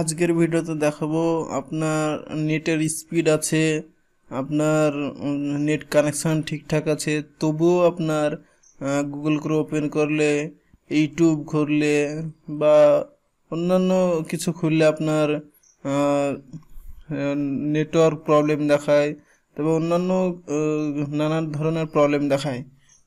আজকের ভিডিওতে দেখাবো আপনার নেটের স্পিড আছে আপনার নেট কানেকশান ঠিকঠাক আছে তবুও আপনার গুগল করে ওপেন করলে ইউটিউব খুললে বা অন্যান্য কিছু খুললে আপনার নেটওয়ার্ক প্রবলেম দেখায় তবে অন্যান্য নানান ধরনের প্রবলেম দেখায়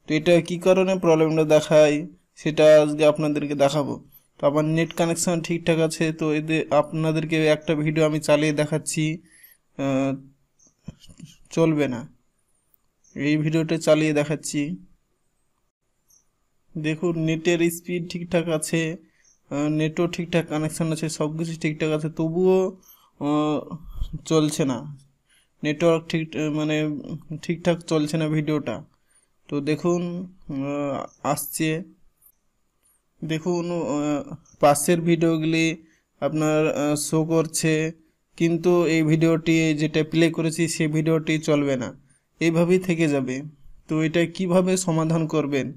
তো এটা কী কারণে প্রবলেমটা দেখায় সেটা আজকে আপনাদেরকে দেখাবো তো আমার নেট কানেকশান ঠিকঠাক আছে তো এদের আপনাদেরকে একটা ভিডিও আমি চালিয়ে দেখাচ্ছি চলবে না এই ভিডিওটা চালিয়ে দেখাচ্ছি দেখুন নেটের স্পিড ঠিকঠাক আছে নেটও ঠিকঠাক কানেকশান আছে সব কিছু ঠিকঠাক আছে তবুও চলছে না নেটওয়ার্ক ঠিক মানে ঠিকঠাক চলছে না ভিডিওটা তো দেখুন আসছে দেখুন পাশের ভিডিওগুলি আপনার শো করছে কিন্তু এই ভিডিওটি যেটা প্লে করেছি সে ভিডিওটি চলবে না এইভাবেই থেকে যাবে তো এটা কিভাবে সমাধান করবেন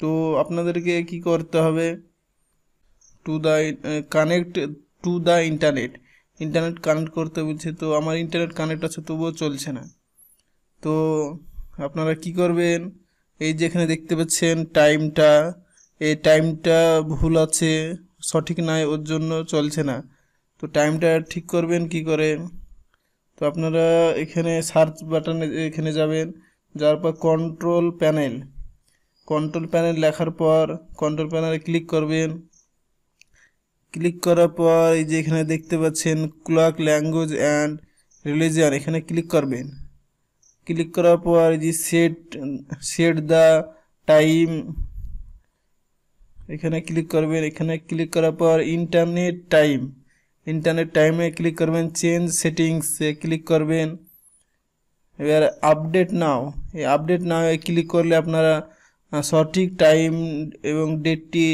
তো আপনাদেরকে কি করতে হবে to the connect to the internet internet connect করতে বলছে তো আমার ইন্টারনেট কানেক্ট আছে তবুও চলছে না তো আপনারা কি করবেন এই যে এখানে দেখতে পাচ্ছেন টাইমটা এই টাইমটা ভুল আছে সঠিক নয় ওর জন্য চলছে না তো টাইমটা ঠিক করবেন কি করে তো আপনারা এখানে সার্চ বাটনে এখানে যাবেন যাওয়ার পর কন্ট্রোল প্যানেল কন্ট্রোল প্যানেল লেখার পর কন্ট্রোল প্যানেলে ক্লিক করবেন ক্লিক করার পর এই যে এখানে দেখতে পাচ্ছেন ক্লক ল্যাঙ্গুয়েজ অ্যান্ড রিলিজিয়ান এখানে ক্লিক করবেন ক্লিক করার পর যে সেট সেট দ্য টাইম এখানে ক্লিক করবেন এখানে ক্লিক করার পর ইন্টারনেট টাইম ইন্টারনেট টাইমে ক্লিক করবেন চেঞ্জ সেটিংসে ক্লিক করবেন এবার আপডেট নাও এই আপডেট নাও ক্লিক করলে আপনারা সঠিক টাইম এবং ডেটটি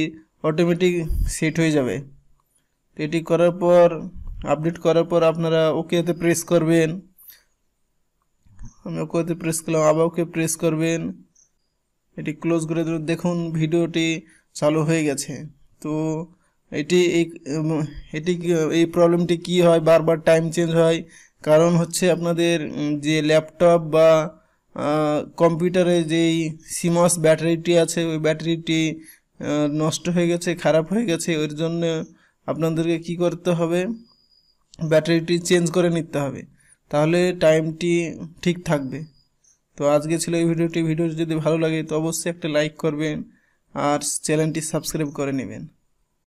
অটোমেটিক সেট হয়ে যাবে এটি করার পর আপডেট করার পর আপনারা ওকেতে প্রেস করবেন আমি ওকে প্রেস করলাম আবার ওকে প্রেস করবেন এটি ক্লোজ করে দিল দেখুন ভিডিওটি চালু হয়ে গেছে তো এটি এই এটি এই প্রবলেমটি কি হয় বারবার টাইম চেঞ্জ হয় কারণ হচ্ছে আপনাদের যে ল্যাপটপ বা কম্পিউটারে যেই সিমস ব্যাটারিটি আছে ওই ব্যাটারিটি নষ্ট হয়ে গেছে খারাপ হয়ে গেছে ওর জন্য আপনাদেরকে কি করতে হবে ব্যাটারিটি চেঞ্জ করে নিতে হবে তাহলে টাইমটি ঠিক থাকবে তো আজকে ছিল এই ভিডিওটি ভিডিও যদি ভালো লাগে তো অবশ্যই একটা লাইক করবেন আর চ্যানেলটি সাবস্ক্রাইব করে নেবেন